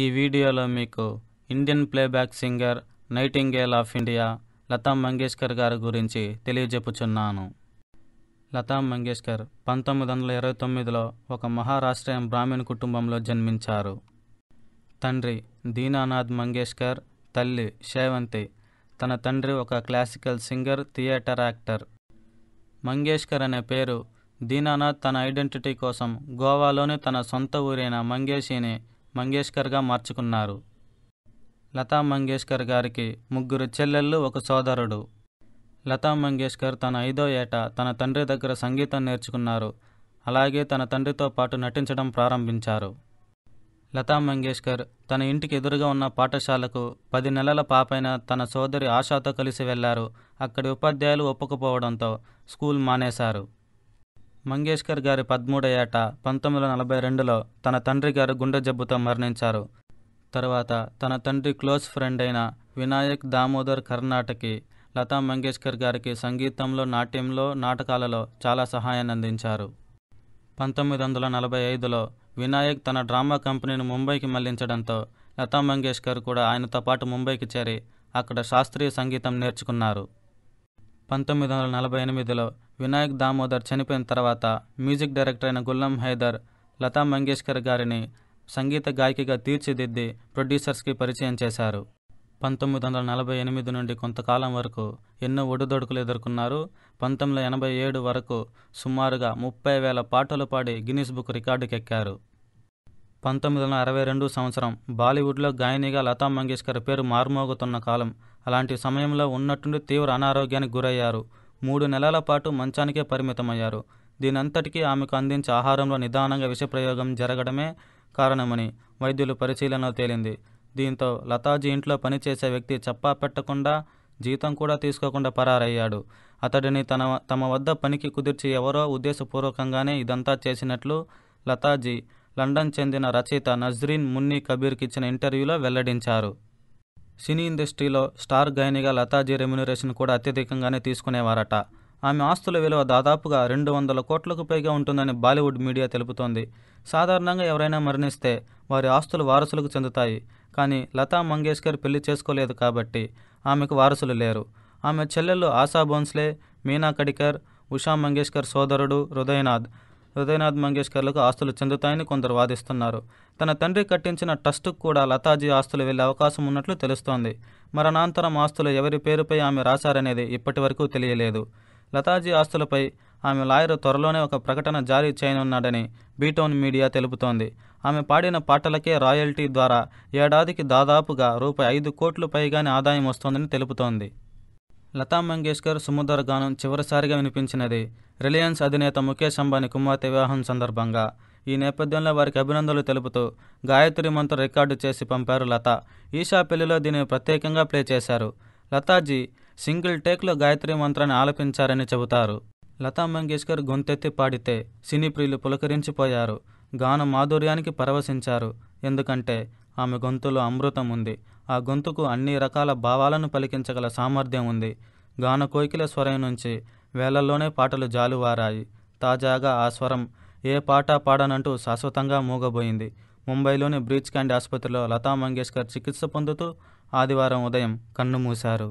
ఈ వీడియోలో మీకు Indian playback singer nightingale of India Lata Mangeshkar గారి గురించి తెలియజెప్పుచున్నాను లతా మంగేష్కర్ పంతొమ్మిది వందల ఇరవై తొమ్మిదిలో ఒక మహారాష్ట్రీయం బ్రాహ్మణ కుటుంబంలో జన్మించారు తండ్రి దీనానాథ్ మంగేష్కర్ తల్లి శేవంతి తన తండ్రి ఒక classical singer theatre actor Mangeshkar అనే పేరు దీనానాథ్ తన ఐడెంటిటీ కోసం గోవాలోనే తన సొంత ఊరైన మంగేషిని మంగేష్కర్గా మార్చుకున్నారు లతా మంగేష్కర్ గారికి ముగ్గురు చెల్లెళ్ళు ఒక సోదరుడు లతా మంగేష్కర్ తన ఐదో ఏట తన తండ్రి దగ్గర సంగీతం నేర్చుకున్నారు అలాగే తన తండ్రితో పాటు నటించడం ప్రారంభించారు లతా మంగేష్కర్ తన ఇంటికి ఎదురుగా ఉన్న పాఠశాలకు పది నెలల పాపైన తన సోదరి ఆశాతో కలిసి వెళ్లారు అక్కడి ఉపాధ్యాయులు ఒప్పుకపోవడంతో స్కూల్ మానేశారు మంగేష్కర్ గారి పద్మూడో ఏట పంతొమ్మిది వందల నలభై రెండులో తన తండ్రి గారు గుండె జబ్బుతో మరణించారు తర్వాత తన తండ్రి క్లోజ్ ఫ్రెండ్ అయిన వినాయక్ దామోదర్ కర్ణాటకి లతా మంగేష్కర్ గారికి సంగీతంలో నాట్యంలో నాటకాలలో చాలా సహాయాన్ని అందించారు పంతొమ్మిది వందల నలభై ఐదులో వినాయక్ తన డ్రామా కంపెనీని ముంబైకి మళ్లించడంతో లతా మంగేష్కర్ కూడా ఆయనతో పాటు ముంబైకి చేరి అక్కడ శాస్త్రీయ సంగీతం నేర్చుకున్నారు పంతొమ్మిది వందల నలభై ఎనిమిదిలో వినాయక్ దామోదర్ చనిపోయిన తర్వాత మ్యూజిక్ డైరెక్టర్ అయిన గుల్లం హైదర్ లతా మంగేష్కర్ గారిని సంగీత గాయకిగా తీర్చిదిద్ది ప్రొడ్యూసర్స్కి పరిచయం చేశారు పంతొమ్మిది వందల నలభై ఎనిమిది నుండి కొంతకాలం వరకు ఎన్నో ఒడిదొడుకులు ఎదుర్కొన్నారు పంతొమ్మిది ఎనభై ఏడు వరకు సుమారుగా ముప్పై వేల పాటలు పాడి గిన్నిస్ బుక్ రికార్డుకెక్కారు పంతొమ్మిది వందల అరవై రెండు సంవత్సరం బాలీవుడ్లో గాయనిగా లతా మంగేష్కర్ పేరు మార్మోగుతున్న కాలం అలాంటి సమయంలో ఉన్నట్టుండి తీవ్ర అనారోగ్యానికి గురయ్యారు మూడు నెలల పాటు మంచానికే పరిమితమయ్యారు దీనంతటికీ ఆమెకు అందించే ఆహారంలో నిదానంగా విషప్రయోగం జరగడమే కారణమని వైద్యులు పరిశీలనలో తేలింది దీంతో లతాజీ ఇంట్లో పనిచేసే వ్యక్తి చప్పా పెట్టకుండా జీతం కూడా తీసుకోకుండా పరారయ్యాడు అతడిని తన తమ వద్ద పనికి కుదిర్చి ఎవరో ఉద్దేశపూర్వకంగానే ఇదంతా చేసినట్లు లతాజీ లండన్ చెందిన రచయిత నజ్రీన్ మున్నీ కబీర్కిచ్చిన ఇంటర్వ్యూలో వెల్లడించారు సినీ ఇండస్ట్రీలో స్టార్ గాయనిగా లతాజీ రెమ్యునరేషన్ కూడా అత్యధికంగానే తీసుకునేవారట ఆమె ఆస్తుల విలువ దాదాపుగా రెండు వందల కోట్లకు పైగా ఉంటుందని బాలీవుడ్ మీడియా తెలుపుతోంది సాధారణంగా ఎవరైనా మరణిస్తే వారి ఆస్తులు వారసులకు చెందుతాయి కానీ లతా మంగేష్కర్ పెళ్లి చేసుకోలేదు కాబట్టి ఆమెకు వారసులు లేరు ఆమె చెల్లెళ్ళు ఆశా బోన్స్లే మీనా కడికర్ ఉషా మంగేష్కర్ సోదరుడు హృదయనాథ్ హృదయనాథ్ మంగేష్కర్లకు ఆస్తులు చెందుతాయని కొందరు వాదిస్తున్నారు తన తండ్రి కట్టించిన ట్రస్టుకు కూడా లతాజీ ఆస్తులు వెళ్లే అవకాశం ఉన్నట్లు తెలుస్తోంది మరణాంతరం ఆస్తులు ఎవరి పేరుపై ఆమె రాశారనేది ఇప్పటివరకు తెలియలేదు లతాజీ ఆస్తులపై ఆమె లాయర్ త్వరలోనే ఒక ప్రకటన జారీ చేయనున్నాడని బీటౌన్ మీడియా తెలుపుతోంది ఆమె పాడిన పాటలకే రాయల్టీ ద్వారా ఏడాదికి దాదాపుగా రూపాయి ఐదు కోట్లు పైగానే ఆదాయం వస్తోందని తెలుపుతోంది లతా మంగేష్కర్ సుముదర్ గానం చివరిసారిగా వినిపించినది రిలయన్స్ అధినేత ముఖేష్ అంబానీ కుమార్తె వివాహం సందర్భంగా ఈ నేపథ్యంలో వారికి అభినందనలు తెలుపుతూ గాయత్రి మంత్ర రికార్డు చేసి పంపారు లత ఈషా పెళ్లిలో దీనిని ప్రత్యేకంగా ప్లే చేశారు లతాజీ సింగిల్ టేక్లో గాయత్రి మంత్రాన్ని ఆలపించారని చెబుతారు లతా మంగేష్కర్ గొంతెత్తి పాడితే సినీ ప్రియులు పులకరించిపోయారు గాన మాధుర్యానికి పరవశించారు ఎందుకంటే ఆమె గొంతులో అమృతం ఉంది ఆ గొంతుకు అన్ని రకాల భావాలను పలికించగల సామర్థ్యం ఉంది గాన కోకిల స్వరం నుంచి వేళల్లోనే పాటలు జాలువారాయి తాజాగా ఆ స్వరం ఏ పాట పాడనంటూ శాశ్వతంగా మూగబోయింది ముంబైలోని బ్రీచ్ క్యాండీ ఆసుపత్రిలో లతా మంగేష్కర్ చికిత్స పొందుతూ ఆదివారం ఉదయం కన్ను మూశారు